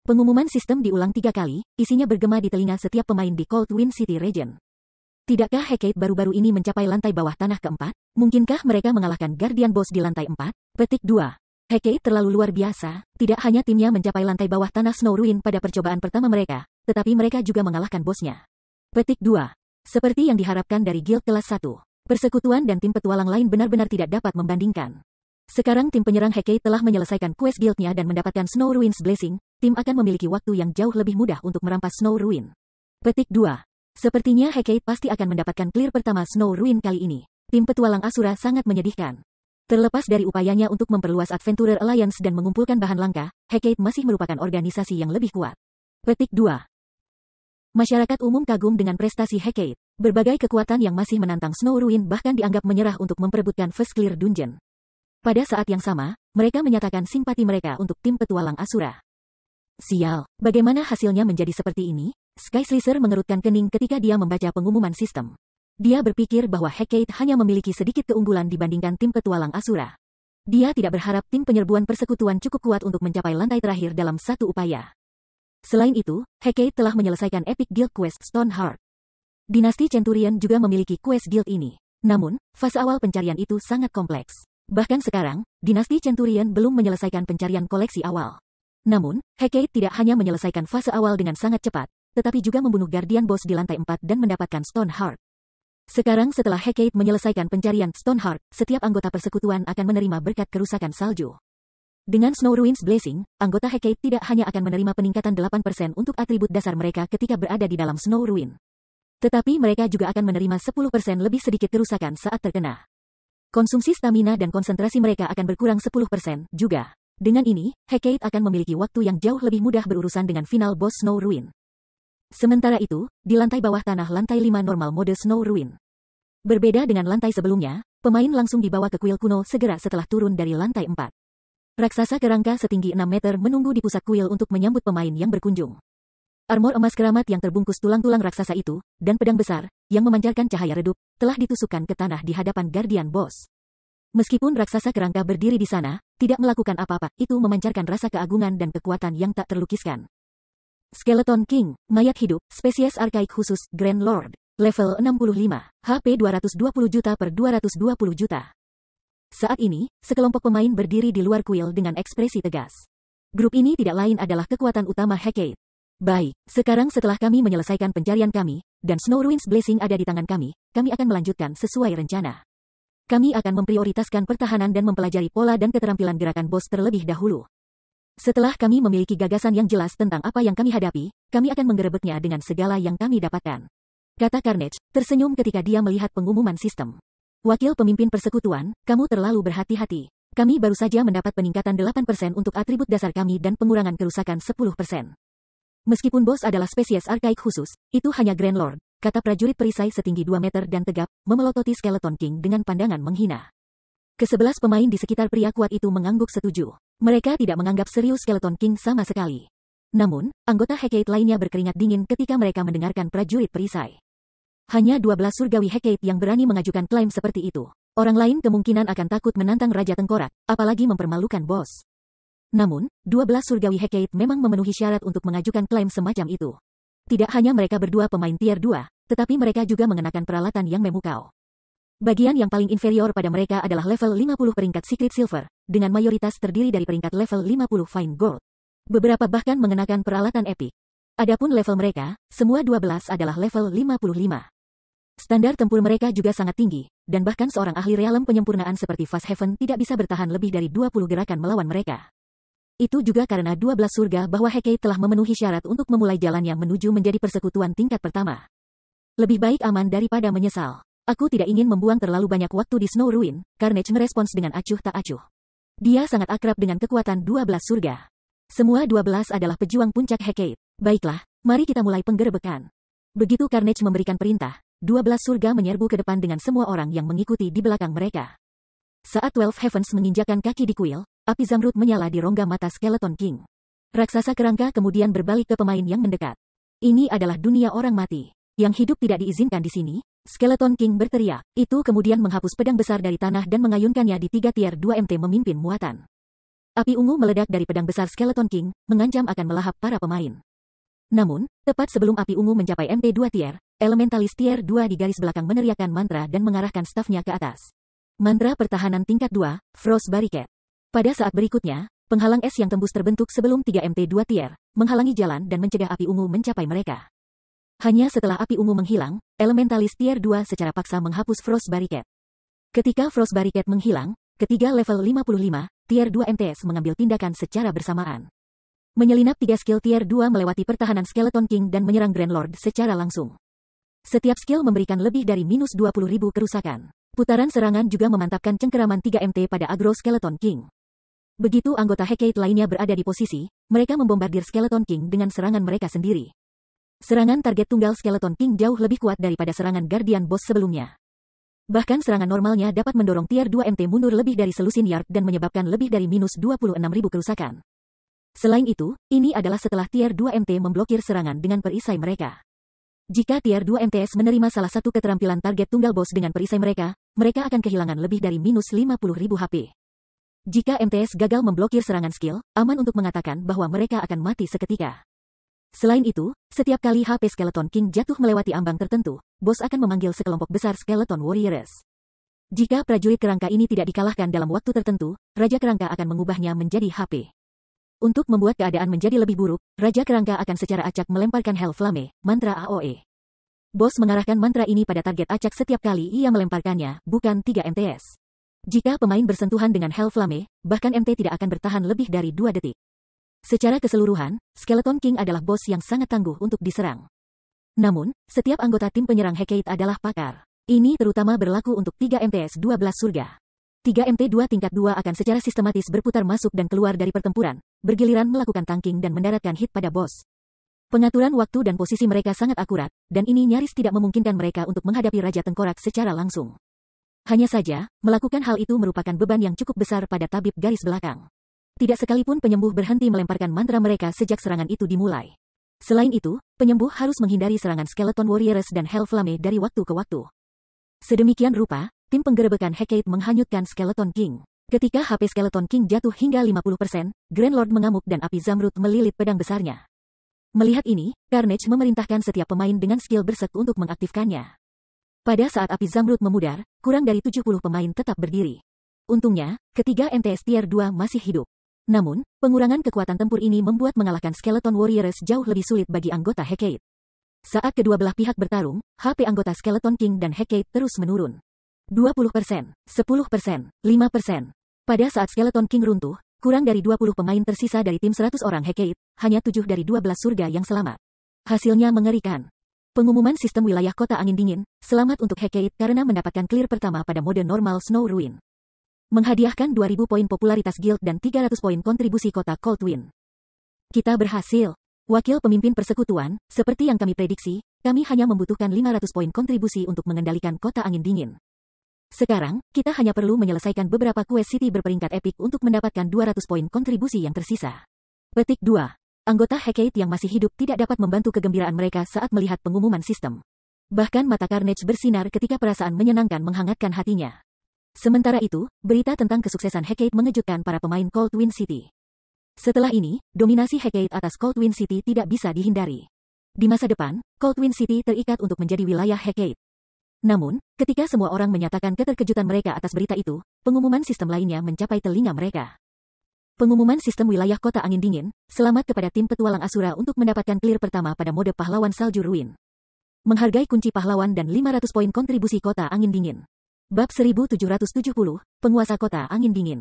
Pengumuman sistem diulang tiga kali, isinya bergema di telinga setiap pemain di Cold Wind City Region. Tidakkah Hecate baru-baru ini mencapai lantai bawah tanah keempat? Mungkinkah mereka mengalahkan Guardian Boss di lantai empat? Petik 2. Hecate terlalu luar biasa, tidak hanya timnya mencapai lantai bawah tanah Snow Ruin pada percobaan pertama mereka, tetapi mereka juga mengalahkan bosnya. Petik 2. Seperti yang diharapkan dari guild kelas 1, persekutuan dan tim petualang lain benar-benar tidak dapat membandingkan. Sekarang tim penyerang Hecate telah menyelesaikan quest guildnya dan mendapatkan Snow Ruins Blessing, tim akan memiliki waktu yang jauh lebih mudah untuk merampas Snow Ruin. Petik 2. Sepertinya Hecate pasti akan mendapatkan clear pertama Snow Ruin kali ini. Tim petualang Asura sangat menyedihkan. Terlepas dari upayanya untuk memperluas Adventurer Alliance dan mengumpulkan bahan langka, Hecate masih merupakan organisasi yang lebih kuat. Petik 2. Masyarakat umum kagum dengan prestasi Hecate. Berbagai kekuatan yang masih menantang Snow Ruin bahkan dianggap menyerah untuk memperebutkan First Clear Dungeon. Pada saat yang sama, mereka menyatakan simpati mereka untuk tim petualang Asura. Sial, bagaimana hasilnya menjadi seperti ini? Sky Slicer mengerutkan kening ketika dia membaca pengumuman sistem. Dia berpikir bahwa Hecate hanya memiliki sedikit keunggulan dibandingkan tim petualang Asura. Dia tidak berharap tim penyerbuan persekutuan cukup kuat untuk mencapai lantai terakhir dalam satu upaya. Selain itu, Hecate telah menyelesaikan epic guild quest Stoneheart. Dinasti Centurion juga memiliki quest guild ini. Namun, fase awal pencarian itu sangat kompleks. Bahkan sekarang, Dinasti Centurion belum menyelesaikan pencarian koleksi awal. Namun, Hecate tidak hanya menyelesaikan fase awal dengan sangat cepat, tetapi juga membunuh Guardian Boss di lantai 4 dan mendapatkan Stone Heart. Sekarang setelah Hecate menyelesaikan pencarian Stone Heart, setiap anggota persekutuan akan menerima berkat kerusakan salju. Dengan Snow Ruins Blessing, anggota Hecate tidak hanya akan menerima peningkatan 8% untuk atribut dasar mereka ketika berada di dalam Snow Ruin. Tetapi mereka juga akan menerima 10% lebih sedikit kerusakan saat terkena. Konsumsi stamina dan konsentrasi mereka akan berkurang 10% juga. Dengan ini, Hecate akan memiliki waktu yang jauh lebih mudah berurusan dengan final boss Snow Ruin. Sementara itu, di lantai bawah tanah lantai 5 normal mode Snow Ruin. Berbeda dengan lantai sebelumnya, pemain langsung dibawa ke kuil kuno segera setelah turun dari lantai 4. Raksasa kerangka setinggi 6 meter menunggu di pusat kuil untuk menyambut pemain yang berkunjung. Armor emas keramat yang terbungkus tulang-tulang raksasa itu, dan pedang besar, yang memancarkan cahaya redup, telah ditusukkan ke tanah di hadapan Guardian Boss. Meskipun raksasa kerangka berdiri di sana, tidak melakukan apa-apa, itu memancarkan rasa keagungan dan kekuatan yang tak terlukiskan. Skeleton King, mayat hidup, spesies arkaik khusus, Grand Lord, level 65, HP 220 juta per 220 juta. Saat ini, sekelompok pemain berdiri di luar kuil dengan ekspresi tegas. Grup ini tidak lain adalah kekuatan utama Hecate. Baik, sekarang setelah kami menyelesaikan pencarian kami, dan Snow Ruins Blessing ada di tangan kami, kami akan melanjutkan sesuai rencana. Kami akan memprioritaskan pertahanan dan mempelajari pola dan keterampilan gerakan bos terlebih dahulu. Setelah kami memiliki gagasan yang jelas tentang apa yang kami hadapi, kami akan menggerebeknya dengan segala yang kami dapatkan. Kata Carnage, tersenyum ketika dia melihat pengumuman sistem. Wakil pemimpin persekutuan, kamu terlalu berhati-hati. Kami baru saja mendapat peningkatan 8% untuk atribut dasar kami dan pengurangan kerusakan 10%. Meskipun bos adalah spesies arkaik khusus, itu hanya Grand Lord, kata prajurit perisai setinggi 2 meter dan tegap, memelototi Skeleton King dengan pandangan menghina. Kesebelas pemain di sekitar pria kuat itu mengangguk setuju. Mereka tidak menganggap serius Skeleton King sama sekali. Namun, anggota Hecate lainnya berkeringat dingin ketika mereka mendengarkan prajurit perisai. Hanya 12 surgawi Hecate yang berani mengajukan klaim seperti itu. Orang lain kemungkinan akan takut menantang Raja Tengkorak, apalagi mempermalukan bos. Namun, 12 surgawi Hecate memang memenuhi syarat untuk mengajukan klaim semacam itu. Tidak hanya mereka berdua pemain tier 2, tetapi mereka juga mengenakan peralatan yang memukau. Bagian yang paling inferior pada mereka adalah level 50 peringkat Secret Silver, dengan mayoritas terdiri dari peringkat level 50 Fine Gold. Beberapa bahkan mengenakan peralatan epic. Adapun level mereka, semua 12 adalah level 55. Standar tempur mereka juga sangat tinggi, dan bahkan seorang ahli realem penyempurnaan seperti Fast Heaven tidak bisa bertahan lebih dari 20 gerakan melawan mereka. Itu juga karena 12 surga bahwa Hekei telah memenuhi syarat untuk memulai jalannya menuju menjadi persekutuan tingkat pertama. Lebih baik aman daripada menyesal. Aku tidak ingin membuang terlalu banyak waktu di Snow Ruin, Carnage merespons dengan acuh tak acuh. Dia sangat akrab dengan kekuatan 12 surga. Semua 12 adalah pejuang puncak Hekei. Baiklah, mari kita mulai penggerbekan. Begitu Carnage memberikan perintah, 12 surga menyerbu ke depan dengan semua orang yang mengikuti di belakang mereka. Saat Twelve Heavens menginjakan kaki di kuil, Api zamrud menyala di rongga mata skeleton king. Raksasa kerangka kemudian berbalik ke pemain yang mendekat. Ini adalah dunia orang mati. Yang hidup tidak diizinkan di sini, Skeleton King berteriak. Itu kemudian menghapus pedang besar dari tanah dan mengayunkannya di tiga tier 2 MT memimpin muatan. Api ungu meledak dari pedang besar Skeleton King, mengancam akan melahap para pemain. Namun, tepat sebelum api ungu mencapai MT2 tier, elementalis tier 2 di garis belakang meneriakan mantra dan mengarahkan stafnya ke atas. Mantra pertahanan tingkat 2, Frost Barricade. Pada saat berikutnya, penghalang es yang tembus terbentuk sebelum 3 MT2 tier, menghalangi jalan dan mencegah api ungu mencapai mereka. Hanya setelah api ungu menghilang, Elementalis Tier 2 secara paksa menghapus Frost Barricade. Ketika Frost Barricade menghilang, ketiga level 55, Tier 2 MTS mengambil tindakan secara bersamaan. Menyelinap tiga skill Tier 2 melewati pertahanan Skeleton King dan menyerang Grand Lord secara langsung. Setiap skill memberikan lebih dari minus 20.000 kerusakan. Putaran serangan juga memantapkan cengkeraman 3 MT pada agro Skeleton King. Begitu anggota Hecate lainnya berada di posisi, mereka membombardir Skeleton King dengan serangan mereka sendiri. Serangan target tunggal Skeleton King jauh lebih kuat daripada serangan Guardian Boss sebelumnya. Bahkan serangan normalnya dapat mendorong tier 2 MT mundur lebih dari selusin yard dan menyebabkan lebih dari minus ribu kerusakan. Selain itu, ini adalah setelah tier 2 MT memblokir serangan dengan perisai mereka. Jika tier 2 MTS menerima salah satu keterampilan target tunggal Boss dengan perisai mereka, mereka akan kehilangan lebih dari minus ribu HP. Jika MTS gagal memblokir serangan skill, aman untuk mengatakan bahwa mereka akan mati seketika. Selain itu, setiap kali HP Skeleton King jatuh melewati ambang tertentu, bos akan memanggil sekelompok besar Skeleton Warriors. Jika prajurit kerangka ini tidak dikalahkan dalam waktu tertentu, Raja Kerangka akan mengubahnya menjadi HP. Untuk membuat keadaan menjadi lebih buruk, Raja Kerangka akan secara acak melemparkan Hell Flame, mantra AOE. Bos mengarahkan mantra ini pada target acak setiap kali ia melemparkannya, bukan 3 MTS. Jika pemain bersentuhan dengan Hell Flame, bahkan MT tidak akan bertahan lebih dari dua detik. Secara keseluruhan, Skeleton King adalah bos yang sangat tangguh untuk diserang. Namun, setiap anggota tim penyerang Hecate adalah pakar. Ini terutama berlaku untuk 3 MTS 12 surga. 3 MT 2 tingkat 2 akan secara sistematis berputar masuk dan keluar dari pertempuran, bergiliran melakukan tanking dan mendaratkan hit pada bos. Pengaturan waktu dan posisi mereka sangat akurat, dan ini nyaris tidak memungkinkan mereka untuk menghadapi Raja Tengkorak secara langsung. Hanya saja, melakukan hal itu merupakan beban yang cukup besar pada tabib garis belakang. Tidak sekalipun penyembuh berhenti melemparkan mantra mereka sejak serangan itu dimulai. Selain itu, penyembuh harus menghindari serangan skeleton warriors dan hell flame dari waktu ke waktu. Sedemikian rupa, tim penggerebekan Hecate menghanyutkan skeleton king. Ketika HP skeleton king jatuh hingga 50%, Grand Lord mengamuk dan api zamrud melilit pedang besarnya. Melihat ini, Carnage memerintahkan setiap pemain dengan skill berset untuk mengaktifkannya. Pada saat api zamrud memudar, kurang dari 70 pemain tetap berdiri. Untungnya, ketiga MTS Tier 2 masih hidup. Namun, pengurangan kekuatan tempur ini membuat mengalahkan Skeleton Warriors jauh lebih sulit bagi anggota Hecate. Saat kedua belah pihak bertarung, HP anggota Skeleton King dan Hecate terus menurun. 20%, 10%, 5%. Pada saat Skeleton King runtuh, kurang dari 20 pemain tersisa dari tim 100 orang Hecate, hanya 7 dari 12 surga yang selamat. Hasilnya mengerikan. Pengumuman sistem wilayah kota angin dingin, selamat untuk Hecate karena mendapatkan clear pertama pada mode normal Snow Ruin. Menghadiahkan 2000 poin popularitas guild dan 300 poin kontribusi kota Cold Wind. Kita berhasil. Wakil pemimpin persekutuan, seperti yang kami prediksi, kami hanya membutuhkan 500 poin kontribusi untuk mengendalikan kota angin dingin. Sekarang, kita hanya perlu menyelesaikan beberapa quest city berperingkat epic untuk mendapatkan 200 poin kontribusi yang tersisa. Petik 2. Anggota Hecate yang masih hidup tidak dapat membantu kegembiraan mereka saat melihat pengumuman sistem. Bahkan mata Carnage bersinar ketika perasaan menyenangkan menghangatkan hatinya. Sementara itu, berita tentang kesuksesan Hecate mengejutkan para pemain Cold Wind City. Setelah ini, dominasi Hecate atas Cold Wind City tidak bisa dihindari. Di masa depan, Cold Wind City terikat untuk menjadi wilayah Hecate. Namun, ketika semua orang menyatakan keterkejutan mereka atas berita itu, pengumuman sistem lainnya mencapai telinga mereka. Pengumuman sistem wilayah kota angin dingin, selamat kepada tim petualang Asura untuk mendapatkan clear pertama pada mode pahlawan salju ruin. Menghargai kunci pahlawan dan 500 poin kontribusi kota angin dingin. Bab 1770, Penguasa Kota Angin Dingin.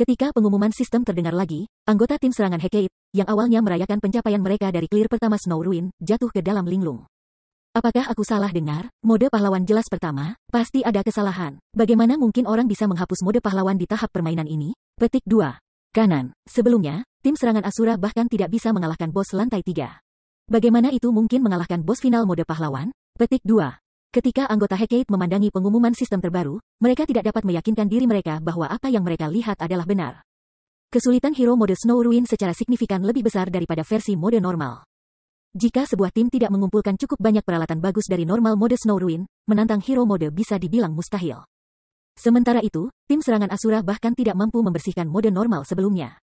Ketika pengumuman sistem terdengar lagi, anggota tim serangan hekeit yang awalnya merayakan pencapaian mereka dari clear pertama Snow Ruin, jatuh ke dalam linglung. Apakah aku salah dengar? Mode pahlawan jelas pertama, pasti ada kesalahan. Bagaimana mungkin orang bisa menghapus mode pahlawan di tahap permainan ini? Petik 2 kanan. Sebelumnya, tim serangan Asura bahkan tidak bisa mengalahkan bos lantai 3. Bagaimana itu mungkin mengalahkan bos final mode pahlawan? Petik 2. Ketika anggota Hecate memandangi pengumuman sistem terbaru, mereka tidak dapat meyakinkan diri mereka bahwa apa yang mereka lihat adalah benar. Kesulitan hero mode Snow Ruin secara signifikan lebih besar daripada versi mode normal. Jika sebuah tim tidak mengumpulkan cukup banyak peralatan bagus dari normal mode Snow Ruin, menantang hero mode bisa dibilang mustahil. Sementara itu, tim serangan Asura bahkan tidak mampu membersihkan mode normal sebelumnya.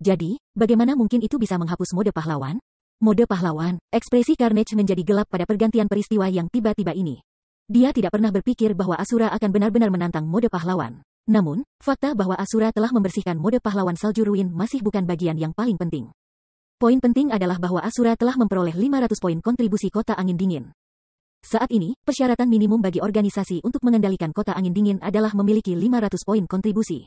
Jadi, bagaimana mungkin itu bisa menghapus mode pahlawan? Mode pahlawan, ekspresi Carnage menjadi gelap pada pergantian peristiwa yang tiba-tiba ini. Dia tidak pernah berpikir bahwa Asura akan benar-benar menantang mode pahlawan. Namun, fakta bahwa Asura telah membersihkan mode pahlawan salju ruin masih bukan bagian yang paling penting. Poin penting adalah bahwa Asura telah memperoleh 500 poin kontribusi kota angin dingin. Saat ini, persyaratan minimum bagi organisasi untuk mengendalikan kota angin dingin adalah memiliki 500 poin kontribusi.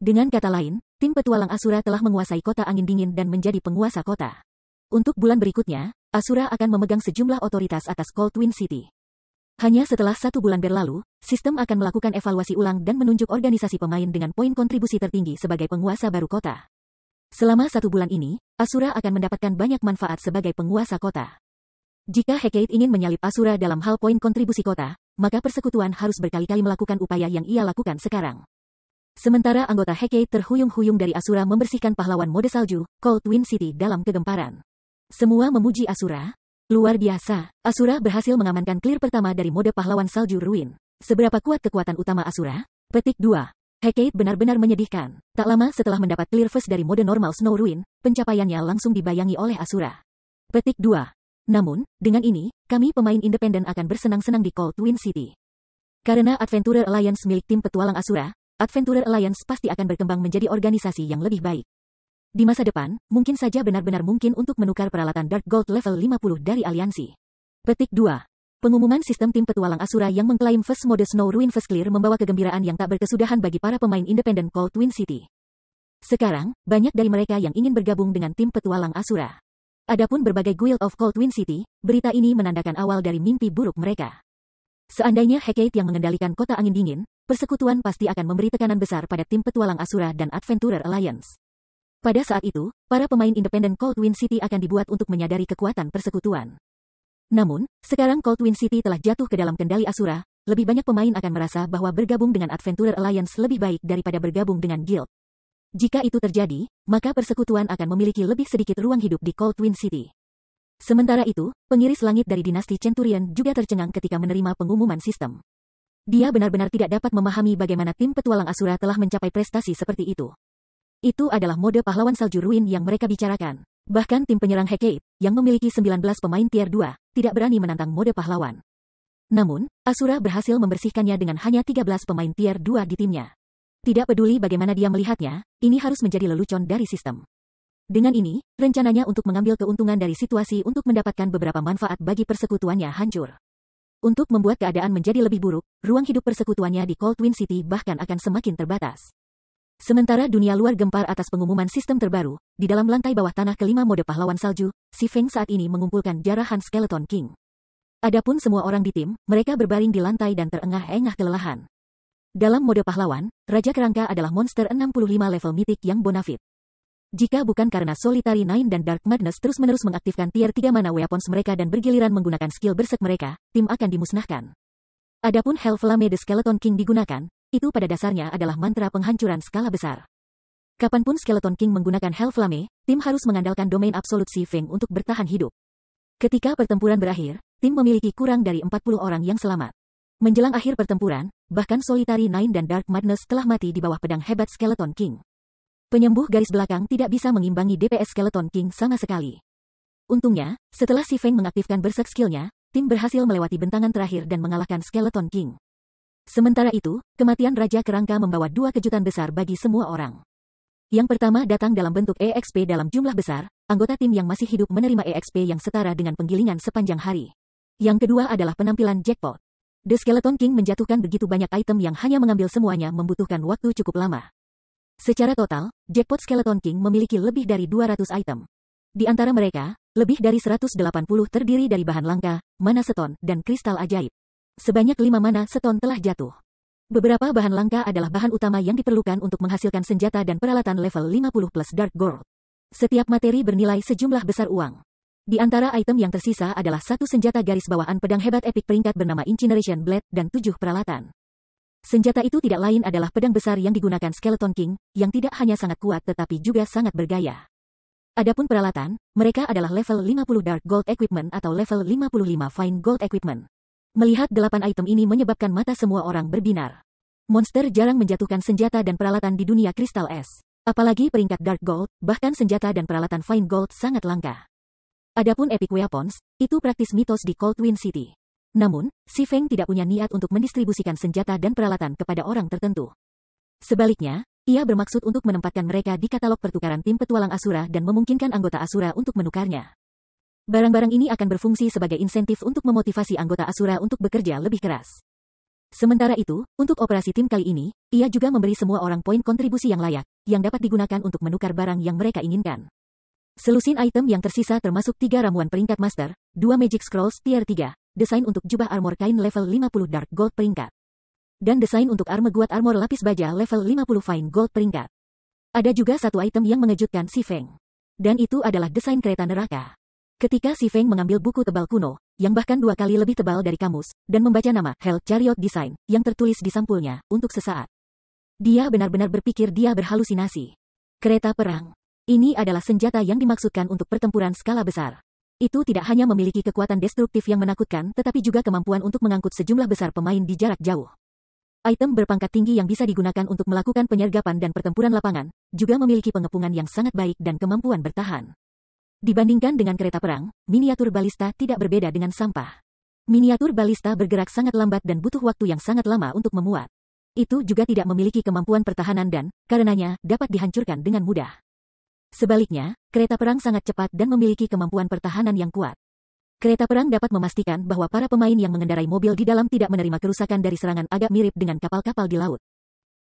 Dengan kata lain, tim petualang Asura telah menguasai kota angin dingin dan menjadi penguasa kota. Untuk bulan berikutnya, Asura akan memegang sejumlah otoritas atas Cold Twin City. Hanya setelah satu bulan berlalu, sistem akan melakukan evaluasi ulang dan menunjuk organisasi pemain dengan poin kontribusi tertinggi sebagai penguasa baru kota. Selama satu bulan ini, Asura akan mendapatkan banyak manfaat sebagai penguasa kota. Jika Hecate ingin menyalip Asura dalam hal poin kontribusi kota, maka persekutuan harus berkali-kali melakukan upaya yang ia lakukan sekarang. Sementara anggota Hecate terhuyung-huyung dari Asura membersihkan pahlawan mode salju, Cold Twin City dalam kegemparan. Semua memuji Asura. Luar biasa, Asura berhasil mengamankan clear pertama dari mode pahlawan salju Ruin. Seberapa kuat kekuatan utama Asura? Petik 2. Hecate benar-benar menyedihkan. Tak lama setelah mendapat clear first dari mode normal Snow Ruin, pencapaiannya langsung dibayangi oleh Asura. Petik 2. Namun, dengan ini, kami pemain independen akan bersenang-senang di Cold Twin City. Karena Adventurer Alliance milik tim petualang Asura, Adventurer Alliance pasti akan berkembang menjadi organisasi yang lebih baik. Di masa depan, mungkin saja benar-benar mungkin untuk menukar peralatan Dark Gold level 50 dari aliansi. Petik 2. Pengumuman sistem tim petualang Asura yang mengklaim First Mode Snow Ruin First Clear membawa kegembiraan yang tak berkesudahan bagi para pemain independen Cold Twin City. Sekarang, banyak dari mereka yang ingin bergabung dengan tim petualang Asura. Adapun berbagai Guild of Cold Wind City, berita ini menandakan awal dari mimpi buruk mereka. Seandainya Hecate yang mengendalikan kota angin dingin, persekutuan pasti akan memberi tekanan besar pada tim petualang Asura dan Adventurer Alliance. Pada saat itu, para pemain independen Coldwind City akan dibuat untuk menyadari kekuatan persekutuan. Namun, sekarang Coldwind City telah jatuh ke dalam kendali Asura, lebih banyak pemain akan merasa bahwa bergabung dengan Adventurer Alliance lebih baik daripada bergabung dengan Guild. Jika itu terjadi, maka persekutuan akan memiliki lebih sedikit ruang hidup di Cold Twin City. Sementara itu, pengiris langit dari dinasti Centurion juga tercengang ketika menerima pengumuman sistem. Dia benar-benar tidak dapat memahami bagaimana tim petualang Asura telah mencapai prestasi seperti itu. Itu adalah mode pahlawan salju ruin yang mereka bicarakan. Bahkan tim penyerang Hecate, yang memiliki 19 pemain tier 2, tidak berani menantang mode pahlawan. Namun, Asura berhasil membersihkannya dengan hanya 13 pemain tier 2 di timnya. Tidak peduli bagaimana dia melihatnya, ini harus menjadi lelucon dari sistem. Dengan ini, rencananya untuk mengambil keuntungan dari situasi untuk mendapatkan beberapa manfaat bagi persekutuannya hancur. Untuk membuat keadaan menjadi lebih buruk, ruang hidup persekutuannya di Cold Twin City bahkan akan semakin terbatas. Sementara dunia luar gempar atas pengumuman sistem terbaru, di dalam lantai bawah tanah kelima mode pahlawan salju, si Feng saat ini mengumpulkan jarahan Skeleton King. Adapun semua orang di tim, mereka berbaring di lantai dan terengah-engah kelelahan. Dalam mode pahlawan, Raja Kerangka adalah monster 65 level mitik yang bonafit. Jika bukan karena Solitary Nine dan Dark Madness terus-menerus mengaktifkan tier 3 mana weapons mereka dan bergiliran menggunakan skill berserk mereka, tim akan dimusnahkan. Adapun Hell Flame The Skeleton King digunakan, itu pada dasarnya adalah mantra penghancuran skala besar. Kapanpun Skeleton King menggunakan Hell Flame, tim harus mengandalkan domain absolut Si Feng untuk bertahan hidup. Ketika pertempuran berakhir, tim memiliki kurang dari 40 orang yang selamat. Menjelang akhir pertempuran, bahkan Solitary Nine dan Dark Madness telah mati di bawah pedang hebat Skeleton King. Penyembuh garis belakang tidak bisa mengimbangi DPS Skeleton King sama sekali. Untungnya, setelah si Feng mengaktifkan berserk skillnya, tim berhasil melewati bentangan terakhir dan mengalahkan Skeleton King. Sementara itu, kematian Raja Kerangka membawa dua kejutan besar bagi semua orang. Yang pertama datang dalam bentuk EXP dalam jumlah besar, anggota tim yang masih hidup menerima EXP yang setara dengan penggilingan sepanjang hari. Yang kedua adalah penampilan jackpot. The Skeleton King menjatuhkan begitu banyak item yang hanya mengambil semuanya membutuhkan waktu cukup lama. Secara total, jackpot Skeleton King memiliki lebih dari 200 item. Di antara mereka, lebih dari 180 terdiri dari bahan langka, mana seton, dan kristal ajaib. Sebanyak lima mana seton telah jatuh. Beberapa bahan langka adalah bahan utama yang diperlukan untuk menghasilkan senjata dan peralatan level 50 plus Dark Gold. Setiap materi bernilai sejumlah besar uang. Di antara item yang tersisa adalah satu senjata garis bawaan pedang hebat epic peringkat bernama Incineration Blade, dan tujuh peralatan. Senjata itu tidak lain adalah pedang besar yang digunakan Skeleton King, yang tidak hanya sangat kuat tetapi juga sangat bergaya. Adapun peralatan, mereka adalah level 50 Dark Gold Equipment atau level 55 Fine Gold Equipment. Melihat delapan item ini menyebabkan mata semua orang berbinar. Monster jarang menjatuhkan senjata dan peralatan di dunia kristal es. Apalagi peringkat Dark Gold, bahkan senjata dan peralatan Fine Gold sangat langka. Adapun epic weapons, itu praktis mitos di Cold Twin City. Namun, Si Feng tidak punya niat untuk mendistribusikan senjata dan peralatan kepada orang tertentu. Sebaliknya, ia bermaksud untuk menempatkan mereka di katalog pertukaran tim petualang Asura dan memungkinkan anggota Asura untuk menukarnya. Barang-barang ini akan berfungsi sebagai insentif untuk memotivasi anggota Asura untuk bekerja lebih keras. Sementara itu, untuk operasi tim kali ini, ia juga memberi semua orang poin kontribusi yang layak, yang dapat digunakan untuk menukar barang yang mereka inginkan. Selusin item yang tersisa termasuk tiga ramuan peringkat master, dua magic scrolls tier 3, desain untuk jubah armor kain level 50 dark gold peringkat. Dan desain untuk armor guard armor lapis baja level 50 fine gold peringkat. Ada juga satu item yang mengejutkan si Feng. Dan itu adalah desain kereta neraka. Ketika si Feng mengambil buku tebal kuno, yang bahkan dua kali lebih tebal dari kamus, dan membaca nama Hell Chariot Design yang tertulis di sampulnya, untuk sesaat. Dia benar-benar berpikir dia berhalusinasi. Kereta perang. Ini adalah senjata yang dimaksudkan untuk pertempuran skala besar. Itu tidak hanya memiliki kekuatan destruktif yang menakutkan tetapi juga kemampuan untuk mengangkut sejumlah besar pemain di jarak jauh. Item berpangkat tinggi yang bisa digunakan untuk melakukan penyergapan dan pertempuran lapangan, juga memiliki pengepungan yang sangat baik dan kemampuan bertahan. Dibandingkan dengan kereta perang, miniatur balista tidak berbeda dengan sampah. Miniatur balista bergerak sangat lambat dan butuh waktu yang sangat lama untuk memuat. Itu juga tidak memiliki kemampuan pertahanan dan, karenanya, dapat dihancurkan dengan mudah. Sebaliknya, kereta perang sangat cepat dan memiliki kemampuan pertahanan yang kuat. Kereta perang dapat memastikan bahwa para pemain yang mengendarai mobil di dalam tidak menerima kerusakan dari serangan agak mirip dengan kapal-kapal di laut.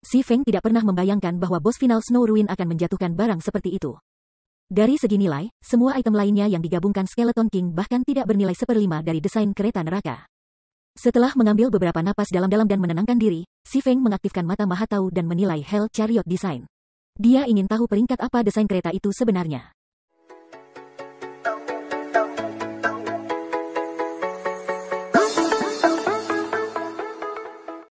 Si Feng tidak pernah membayangkan bahwa bos final Snow Ruin akan menjatuhkan barang seperti itu. Dari segi nilai, semua item lainnya yang digabungkan Skeleton King bahkan tidak bernilai seperlima dari desain kereta neraka. Setelah mengambil beberapa napas dalam-dalam dan menenangkan diri, Si Feng mengaktifkan mata Mahatau dan menilai Hell Chariot Design. Dia ingin tahu peringkat apa desain kereta itu sebenarnya.